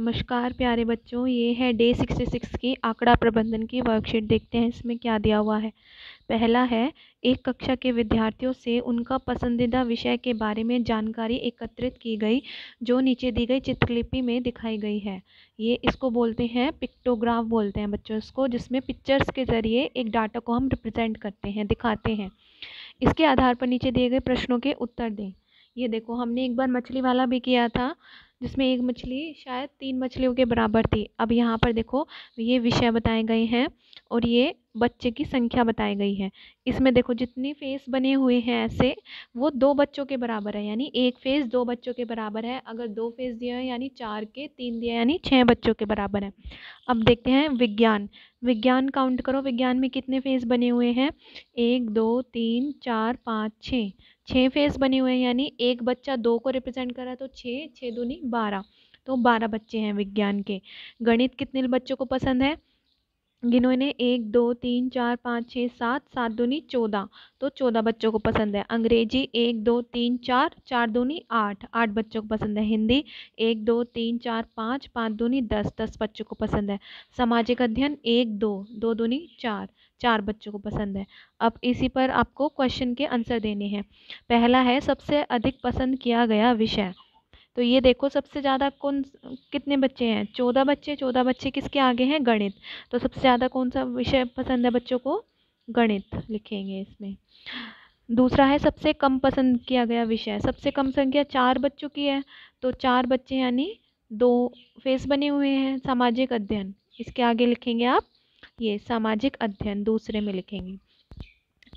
नमस्कार प्यारे बच्चों ये है डे सिक्सटी सिक्स की आंकड़ा प्रबंधन की वर्कशीट देखते हैं इसमें क्या दिया हुआ है पहला है एक कक्षा के विद्यार्थियों से उनका पसंदीदा विषय के बारे में जानकारी एकत्रित की गई जो नीचे दी गई चित्रलिपि में दिखाई गई है ये इसको बोलते हैं पिक्टोग्राफ बोलते हैं बच्चों इसको जिसमें पिक्चर्स के ज़रिए एक डाटा को हम रिप्रजेंट करते हैं दिखाते हैं इसके आधार पर नीचे दिए गए प्रश्नों के उत्तर दें ये देखो हमने एक बार मछली वाला भी किया था जिसमें एक मछली शायद तीन मछलियों के बराबर थी अब यहाँ पर देखो ये विषय बताए गए हैं और ये बच्चे की संख्या बताई गई है इसमें देखो जितनी फेस बने हुए हैं ऐसे वो दो बच्चों के बराबर है यानी एक फेस दो बच्चों के बराबर है अगर दो फेस दिए हैं यानी चार के तीन दिए यानी छः बच्चों के बराबर है अब देखते हैं विज्ञान विज्ञान काउंट करो विज्ञान में कितने फेस बने हुए हैं एक दो तीन चार पाँच छः छः फेस बने हुए हैं यानी एक बच्चा दो को रिप्रेजेंट कर रहा है तो छः छः दूनी बारह तो बारह बच्चे हैं विज्ञान के गणित कितने बच्चों को पसंद है इन्हें एक दो तीन चार पाँच छः सात सात दूनी चौदह तो चौदह बच्चों को पसंद है अंग्रेजी एक दो तीन चार चार दूनी आठ आठ बच्चों को पसंद है हिंदी एक दो तीन चार पाँच पाँच दूनी दस दस बच्चों को पसंद है सामाजिक अध्ययन एक दो दो दूनी चार चार बच्चों को पसंद है अब इसी पर आपको क्वेश्चन के आंसर देने हैं पहला है सबसे अधिक पसंद किया गया विषय तो ये देखो सबसे ज़्यादा कौन कितने बच्चे हैं चौदह बच्चे चौदह बच्चे किसके आगे हैं गणित तो सबसे ज़्यादा कौन सा विषय पसंद है बच्चों को गणित लिखेंगे इसमें दूसरा है सबसे कम पसंद किया गया विषय सबसे कम संख्या चार बच्चों की है तो चार बच्चे यानी दो फेस बने हुए हैं सामाजिक अध्ययन इसके आगे लिखेंगे आप ये सामाजिक अध्ययन दूसरे में लिखेंगे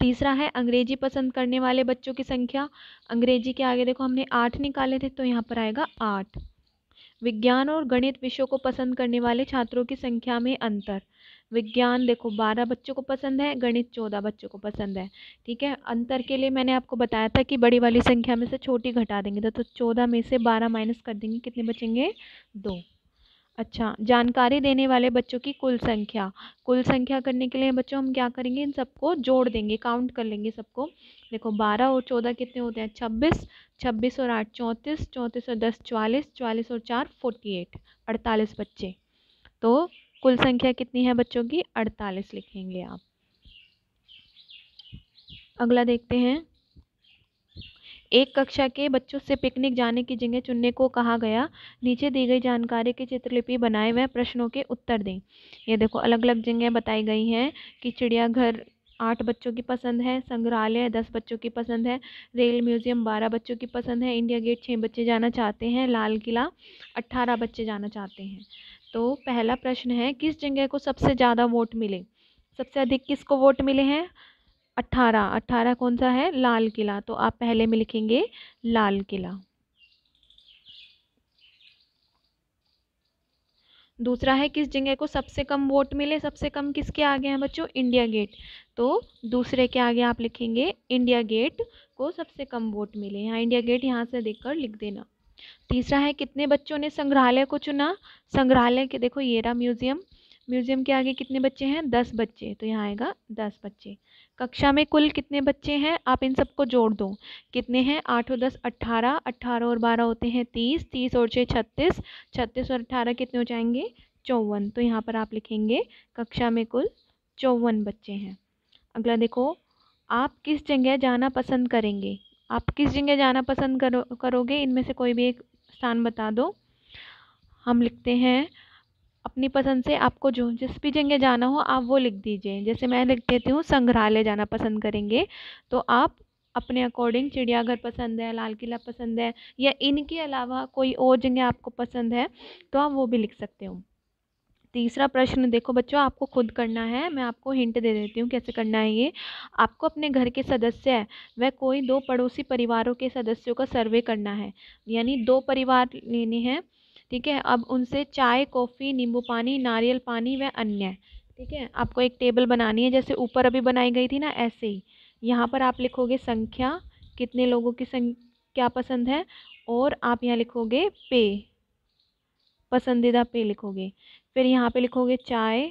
तीसरा है अंग्रेजी पसंद करने वाले बच्चों की संख्या अंग्रेजी के आगे देखो हमने आठ निकाले थे तो यहाँ पर आएगा आठ विज्ञान और गणित विषयों को पसंद करने वाले छात्रों की संख्या में अंतर विज्ञान देखो बारह बच्चों को पसंद है गणित चौदह बच्चों को पसंद है ठीक है अंतर के लिए मैंने आपको बताया था कि बड़ी वाली संख्या में से छोटी घटा देंगे तो, तो चौदह में से बारह माइनस कर देंगे कितने बचेंगे दो अच्छा जानकारी देने वाले बच्चों की कुल संख्या कुल संख्या करने के लिए बच्चों हम क्या करेंगे इन सबको जोड़ देंगे काउंट कर लेंगे सबको देखो बारह और चौदह कितने होते हैं छब्बीस छब्बीस और आठ चौंतीस चौंतीस और दस चवालीस चवालीस और चार फोर्टी एट अड़तालीस बच्चे तो कुल संख्या कितनी है बच्चों की अड़तालीस लिखेंगे आप अगला देखते हैं एक कक्षा के बच्चों से पिकनिक जाने की जगह चुनने को कहा गया नीचे दी गई जानकारी की चित्रलिपि बनाए हुए प्रश्नों के उत्तर दें ये देखो अलग अलग जगह बताई गई हैं कि चिड़ियाघर आठ बच्चों की पसंद है संग्रहालय दस बच्चों की पसंद है रेल म्यूजियम बारह बच्चों की पसंद है इंडिया गेट छः बच्चे जाना चाहते हैं लाल किला अट्ठारह बच्चे जाना चाहते हैं तो पहला प्रश्न है किस जगह को सबसे ज़्यादा वोट मिले सबसे अधिक किसको वोट मिले हैं अट्ठारह अट्ठारह कौन सा है लाल किला तो आप पहले में लिखेंगे लाल किला दूसरा है किस जगह को सबसे कम वोट मिले सबसे कम किसके आगे हैं बच्चों इंडिया गेट तो दूसरे के आगे आप लिखेंगे इंडिया गेट को सबसे कम वोट मिले यहाँ इंडिया गेट यहाँ से देखकर लिख देना तीसरा है कितने बच्चों ने संग्रहालय को चुना संग्रहालय के देखो येरा म्यूजियम म्यूज़ियम के आगे कितने बच्चे हैं दस बच्चे तो यहाँ आएगा दस बच्चे कक्षा में कुल कितने बच्चे हैं आप इन सबको जोड़ दो कितने हैं आठ और दस अट्ठारह अट्ठारह और बारह होते हैं तीस तीस और छः छत्तीस छत्तीस और अट्ठारह कितने हो जाएंगे चौवन तो यहाँ पर आप लिखेंगे कक्षा में कुल चौवन बच्चे हैं अगला देखो आप किस जगह जाना पसंद करेंगे आप किस जगह जाना पसंद करो करोगे इनमें से कोई भी एक स्थान बता दो हम लिखते हैं अपनी पसंद से आपको जो जिस भी जगह जाना हो आप वो लिख दीजिए जैसे मैं लिख देती हूँ संग्रहालय जाना पसंद करेंगे तो आप अपने अकॉर्डिंग चिड़ियाघर पसंद है लाल किला पसंद है या इनके अलावा कोई और जगह आपको पसंद है तो आप वो भी लिख सकते हो तीसरा प्रश्न देखो बच्चों आपको खुद करना है मैं आपको हिंट दे देती हूँ कैसे करना है ये आपको अपने घर के सदस्य व वह कोई दो पड़ोसी परिवारों के सदस्यों का सर्वे करना है यानी दो परिवार लेने हैं ठीक है अब उनसे चाय कॉफ़ी नींबू पानी नारियल पानी व अन्य ठीक है आपको एक टेबल बनानी है जैसे ऊपर अभी बनाई गई थी ना ऐसे ही यहाँ पर आप लिखोगे संख्या कितने लोगों की संख्या पसंद है और आप यहाँ लिखोगे पे पसंदीदा पे लिखोगे फिर यहाँ पे लिखोगे चाय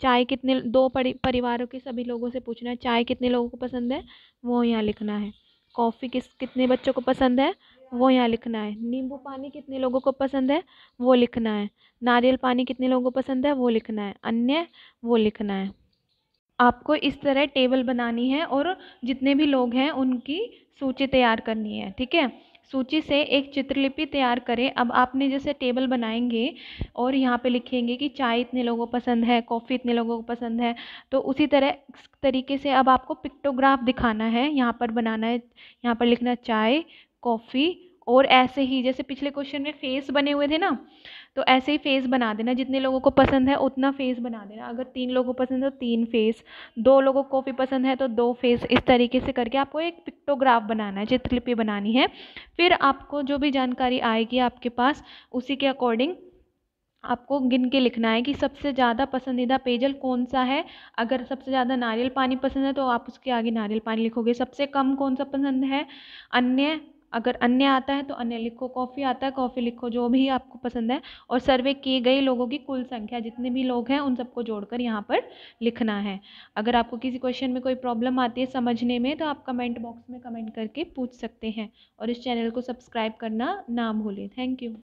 चाय कितने दो परिवारों के सभी लोगों से पूछना है चाय कितने लोगों को पसंद है वो यहाँ लिखना है कॉफ़ी किस कितने बच्चों को पसंद है वो यहाँ लिखना है नींबू पानी कितने लोगों को पसंद है वो लिखना है नारियल पानी कितने लोगों को पसंद है वो लिखना है अन्य वो लिखना है आपको इस तरह टेबल बनानी है और जितने भी लोग हैं उनकी सूची तैयार करनी है ठीक है सूची से एक चित्रलिपि तैयार करें अब आपने जैसे टेबल बनाएंगे और यहाँ पे लिखेंगे कि चाय इतने लोगों को पसंद है कॉफ़ी इतने लोगों को पसंद है तो उसी तरह तरीके से अब आपको पिक्टोग्राफ दिखाना है यहाँ पर बनाना है यहाँ पर लिखना चाय कॉफ़ी और ऐसे ही जैसे पिछले क्वेश्चन में फेस बने हुए थे ना तो ऐसे ही फेस बना देना जितने लोगों को पसंद है उतना फेस बना देना अगर तीन लोगों को पसंद है तो तीन फेस दो लोगों को कॉफ़ी पसंद है तो दो फेस इस तरीके से करके आपको एक पिक्टोग्राफ बनाना है चित्रलिपि बनानी है फिर आपको जो भी जानकारी आएगी आपके पास उसी के अकॉर्डिंग आपको गिन के लिखना है कि सबसे ज़्यादा पसंदीदा पेयजल कौन सा है अगर सबसे ज़्यादा नारियल पानी पसंद है तो आप उसके आगे नारियल पानी लिखोगे सबसे कम कौन सा पसंद है अन्य अगर अन्य आता है तो अन्य लिखो कॉफ़ी आता है कॉफ़ी लिखो जो भी आपको पसंद है और सर्वे किए गए लोगों की कुल संख्या जितने भी लोग हैं उन सबको जोड़कर यहाँ पर लिखना है अगर आपको किसी क्वेश्चन में कोई प्रॉब्लम आती है समझने में तो आप कमेंट बॉक्स में कमेंट करके पूछ सकते हैं और इस चैनल को सब्सक्राइब करना ना भूलें थैंक यू